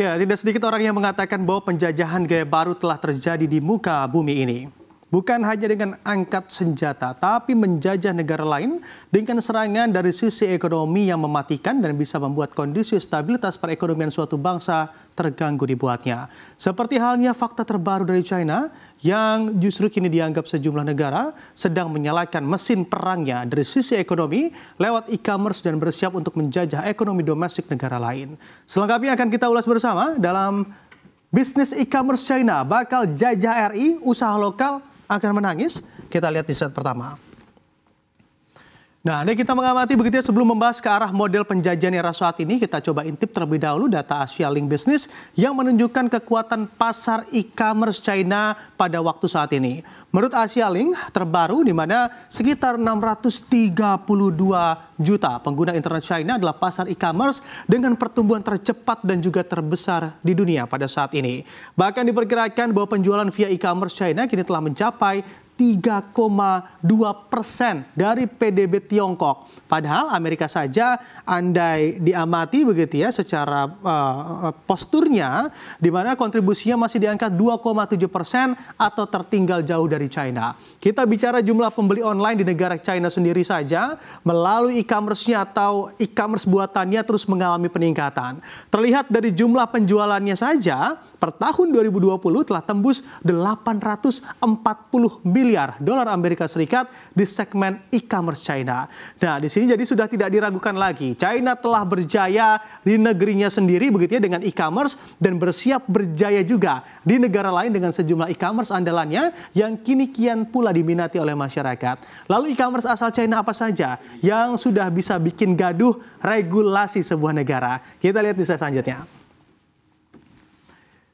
Ya, tidak sedikit orang yang mengatakan bahwa penjajahan gaya baru telah terjadi di muka bumi ini bukan hanya dengan angkat senjata, tapi menjajah negara lain dengan serangan dari sisi ekonomi yang mematikan dan bisa membuat kondisi stabilitas perekonomian suatu bangsa terganggu dibuatnya. Seperti halnya fakta terbaru dari China yang justru kini dianggap sejumlah negara sedang menyalakan mesin perangnya dari sisi ekonomi lewat e-commerce dan bersiap untuk menjajah ekonomi domestik negara lain. Selengkapnya akan kita ulas bersama dalam Bisnis e-commerce China bakal jajah RI, usaha lokal, akan menangis? Kita lihat di set pertama. Nah, ini kita mengamati begitu ya sebelum membahas ke arah model penjajahan era saat ini, kita coba intip terlebih dahulu data Asia Link Business yang menunjukkan kekuatan pasar e-commerce China pada waktu saat ini. Menurut Asia Link terbaru di mana sekitar 632 juta pengguna internet China adalah pasar e-commerce dengan pertumbuhan tercepat dan juga terbesar di dunia pada saat ini. Bahkan diperkirakan bahwa penjualan via e-commerce China kini telah mencapai 3,2 persen dari PDB Tiongkok. Padahal Amerika saja andai diamati begitu ya secara uh, posturnya di mana kontribusinya masih di angka 2,7 persen atau tertinggal jauh dari China. Kita bicara jumlah pembeli online di negara China sendiri saja melalui e-commerce-nya atau e-commerce buatannya terus mengalami peningkatan. Terlihat dari jumlah penjualannya saja per tahun 2020 telah tembus 840 miliar miliar dolar Amerika Serikat di segmen e-commerce China. Nah, di sini jadi sudah tidak diragukan lagi. China telah berjaya di negerinya sendiri begitu ya dengan e-commerce dan bersiap berjaya juga di negara lain dengan sejumlah e-commerce andalannya yang kini kian pula diminati oleh masyarakat. Lalu e-commerce asal China apa saja yang sudah bisa bikin gaduh regulasi sebuah negara? Kita lihat di slide selanjutnya.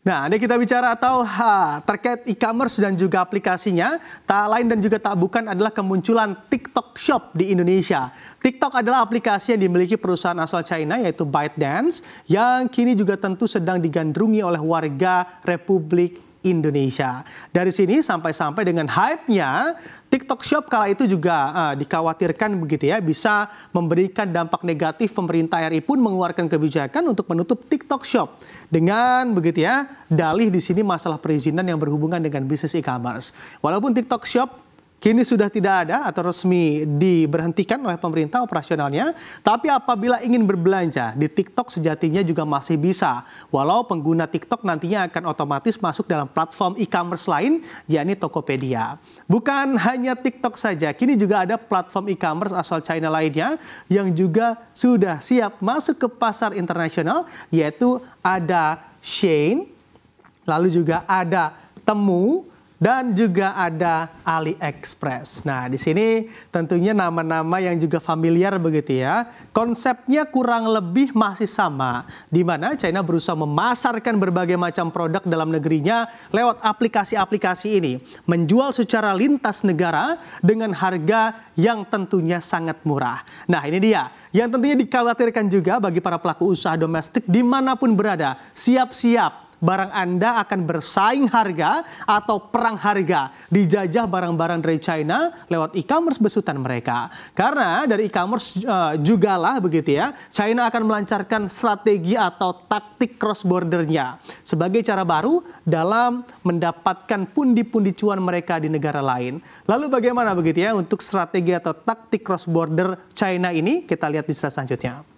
Nah, ini kita bicara atau ha, terkait e-commerce dan juga aplikasinya, tak lain dan juga tak bukan adalah kemunculan TikTok Shop di Indonesia. TikTok adalah aplikasi yang dimiliki perusahaan asal China yaitu ByteDance yang kini juga tentu sedang digandrungi oleh warga Republik Indonesia. Dari sini sampai-sampai dengan hype-nya, TikTok Shop kala itu juga uh, dikhawatirkan begitu ya bisa memberikan dampak negatif pemerintah RI pun mengeluarkan kebijakan untuk menutup TikTok Shop dengan begitu ya dalih di sini masalah perizinan yang berhubungan dengan bisnis e-commerce. Walaupun TikTok Shop kini sudah tidak ada atau resmi diberhentikan oleh pemerintah operasionalnya. Tapi apabila ingin berbelanja di TikTok sejatinya juga masih bisa. Walau pengguna TikTok nantinya akan otomatis masuk dalam platform e-commerce lain yakni Tokopedia. Bukan hanya TikTok saja, kini juga ada platform e-commerce asal China lainnya yang juga sudah siap masuk ke pasar internasional yaitu ada Shane, lalu juga ada Temu, dan juga ada AliExpress. Nah, di sini tentunya nama-nama yang juga familiar begitu ya. Konsepnya kurang lebih masih sama, di mana China berusaha memasarkan berbagai macam produk dalam negerinya lewat aplikasi-aplikasi ini, menjual secara lintas negara dengan harga yang tentunya sangat murah. Nah, ini dia yang tentunya dikhawatirkan juga bagi para pelaku usaha domestik dimanapun berada, siap-siap barang Anda akan bersaing harga atau perang harga dijajah barang-barang dari China lewat e-commerce besutan mereka. Karena dari e-commerce uh, eh, juga lah begitu ya, China akan melancarkan strategi atau taktik cross bordernya sebagai cara baru dalam mendapatkan pundi-pundi cuan mereka di negara lain. Lalu bagaimana begitu ya untuk strategi atau taktik cross border China ini? Kita lihat di slide selanjutnya.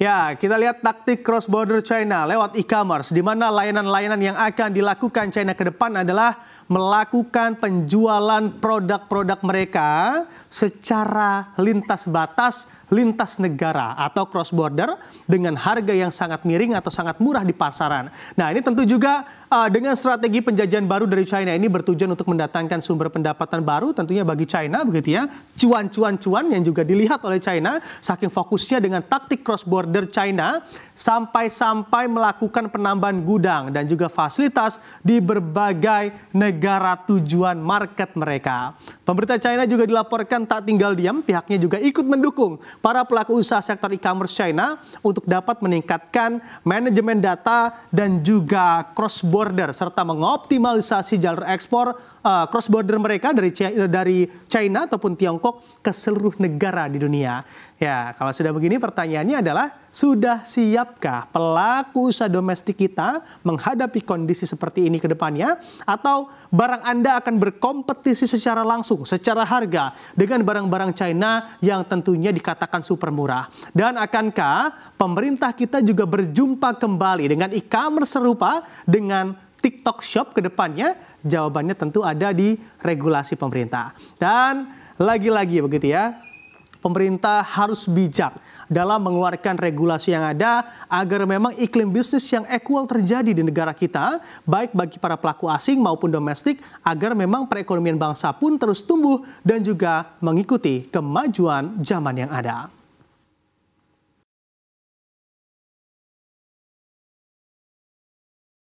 Ya, kita lihat taktik cross border China lewat e-commerce di mana layanan-layanan yang akan dilakukan China ke depan adalah melakukan penjualan produk-produk mereka secara lintas batas, lintas negara atau cross border dengan harga yang sangat miring atau sangat murah di pasaran. Nah, ini tentu juga uh, dengan strategi penjajahan baru dari China ini bertujuan untuk mendatangkan sumber pendapatan baru tentunya bagi China begitu ya. Cuan-cuan-cuan yang juga dilihat oleh China saking fokusnya dengan taktik cross border border China sampai-sampai melakukan penambahan gudang dan juga fasilitas di berbagai negara tujuan market mereka. Pemerintah China juga dilaporkan tak tinggal diam, pihaknya juga ikut mendukung para pelaku usaha sektor e-commerce China untuk dapat meningkatkan manajemen data dan juga cross border serta mengoptimalisasi jalur ekspor eh, cross border mereka dari dari China ataupun Tiongkok ke seluruh negara di dunia. Ya, kalau sudah begini pertanyaannya adalah sudah siapkah pelaku usaha domestik kita menghadapi kondisi seperti ini ke depannya? Atau barang Anda akan berkompetisi secara langsung, secara harga dengan barang-barang China yang tentunya dikatakan super murah? Dan akankah pemerintah kita juga berjumpa kembali dengan e-commerce serupa dengan TikTok Shop ke depannya? Jawabannya tentu ada di regulasi pemerintah. Dan lagi-lagi begitu ya, pemerintah harus bijak dalam mengeluarkan regulasi yang ada agar memang iklim bisnis yang equal terjadi di negara kita, baik bagi para pelaku asing maupun domestik, agar memang perekonomian bangsa pun terus tumbuh dan juga mengikuti kemajuan zaman yang ada.